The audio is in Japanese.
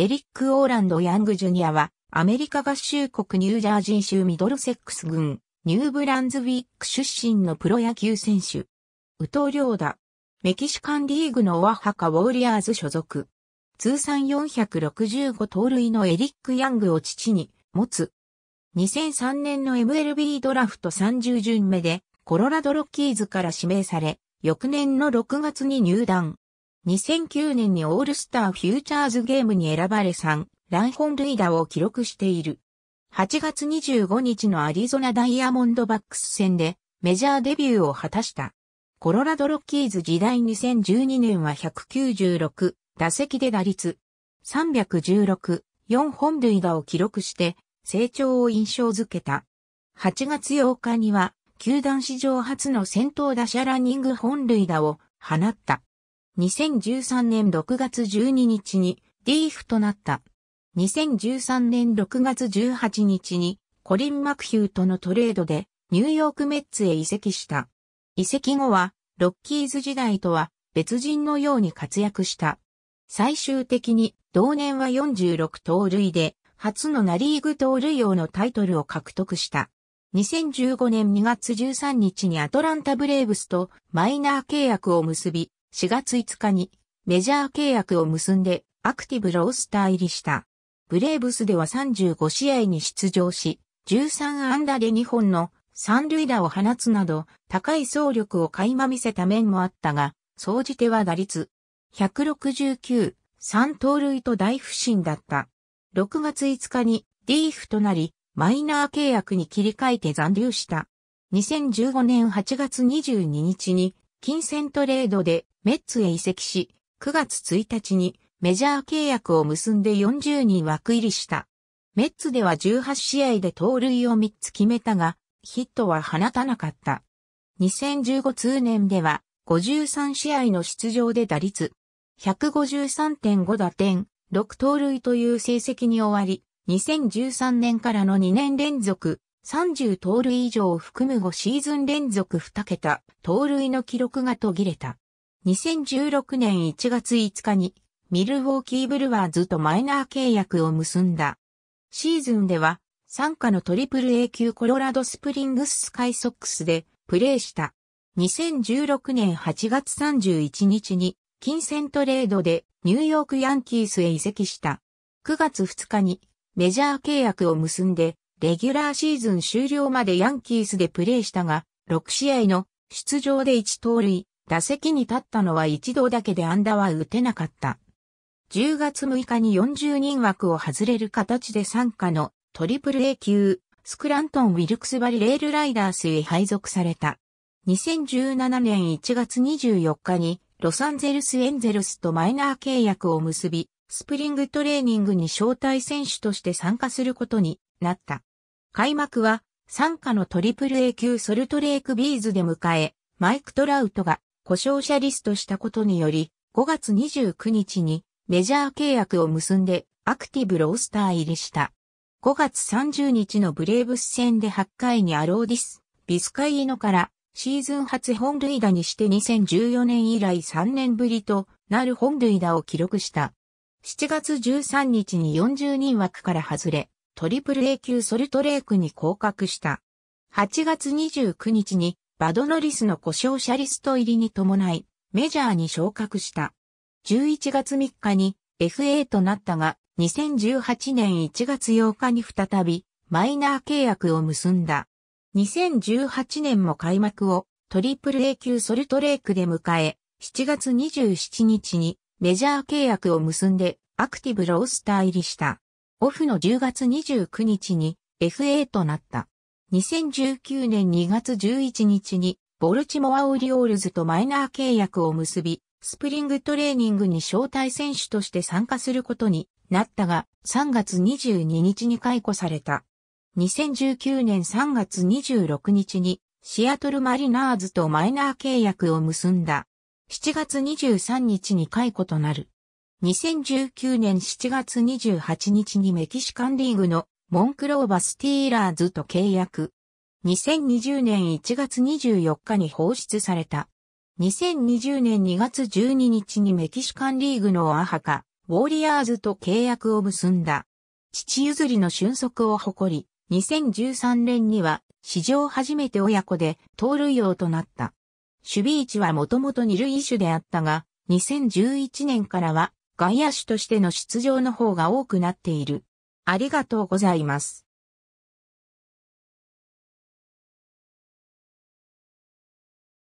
エリック・オーランド・ヤング・ジュニアは、アメリカ合衆国ニュージャージー州ミドルセックス郡、ニューブランズウィック出身のプロ野球選手。ウトリョーダ。メキシカンリーグのオアハカ・ウォーリアーズ所属。通算465盗塁のエリック・ヤングを父に持つ。2003年の MLB ドラフト30巡目でコロラドロッキーズから指名され、翌年の6月に入団。2009年にオールスターフューチャーズゲームに選ばれ3、ン本塁打を記録している。8月25日のアリゾナダイヤモンドバックス戦でメジャーデビューを果たした。コロラドロッキーズ時代2012年は196打席で打率316、4本塁打を記録して成長を印象づけた。8月8日には球団史上初の先頭打者ランニング本塁打を放った。2013年6月12日にリーフとなった。2013年6月18日にコリン・マクヒューとのトレードでニューヨークメッツへ移籍した。移籍後はロッキーズ時代とは別人のように活躍した。最終的に同年は46盗塁で初のナリーグ盗塁王のタイトルを獲得した。2015年2月13日にアトランタブレーブスとマイナー契約を結び、4月5日にメジャー契約を結んでアクティブロースター入りした。ブレーブスでは35試合に出場し、13安打で2本の三塁打を放つなど、高い走力を垣間見せた面もあったが、総じては打率169、3盗塁と大不振だった。6月5日にリーフとなり、マイナー契約に切り替えて残留した。2015年8月22日に金銭トレードでメッツへ移籍し、9月1日にメジャー契約を結んで40人枠入りした。メッツでは18試合で盗塁を3つ決めたが、ヒットは放たなかった。2015通年では53試合の出場で打率153.5打点、6盗塁という成績に終わり、2013年からの2年連続30盗塁以上を含む5シーズン連続2桁、盗塁の記録が途切れた。2016年1月5日に、ミルウォーキーブルワーズとマイナー契約を結んだ。シーズンでは、参加のトリプル A 級コロラドスプリングススカイソックスでプレーした。2016年8月31日に金銭トレードでニューヨークヤンキースへ移籍した。9月2日にメジャー契約を結んでレギュラーシーズン終了までヤンキースでプレーしたが、6試合の出場で1盗塁、打席に立ったのは一度だけでアンダは打てなかった。10月6日に40人枠を外れる形で参加のトリプル A 級スクラントン・ウィルクスバリレールライダースへ配属された。2017年1月24日にロサンゼルスエンゼルスとマイナー契約を結び、スプリングトレーニングに招待選手として参加することになった。開幕は、参加のトリプル A 級ソルトレイクビーズで迎え、マイク・トラウトが故障者リストしたことにより、5月29日にメジャー契約を結んでアクティブロースター入りした。5月30日のブレーブス戦で8回にアローディス、ビスカイーノからシーズン初本塁打にして2014年以来3年ぶりとなる本塁打を記録した。7月13日に40人枠から外れ、トリプル A 級ソルトレークに降格した。8月29日にバドノリスの故障者リスト入りに伴い、メジャーに昇格した。11月3日に FA となったが、2018年1月8日に再びマイナー契約を結んだ。2018年も開幕をトリプル A 級ソルトレークで迎え、7月27日にメジャー契約を結んでアクティブロースター入りした。オフの10月29日に FA となった。2019年2月11日にボルチモア・オリオールズとマイナー契約を結び、スプリングトレーニングに招待選手として参加することになったが、3月22日に解雇された。2019年3月26日にシアトルマリナーズとマイナー契約を結んだ。7月23日に解雇となる。2019年7月28日にメキシカンリーグのモンクローバスティーラーズと契約。2020年1月24日に放出された。2020年2月12日にメキシカンリーグのアハカ、ウォーリアーズと契約を結んだ。父譲りの俊足を誇り、2013年には史上初めて親子で盗塁王となった。守備位置はもともと二塁手であったが、2011年からは外野手としての出場の方が多くなっている。ありがとうございます。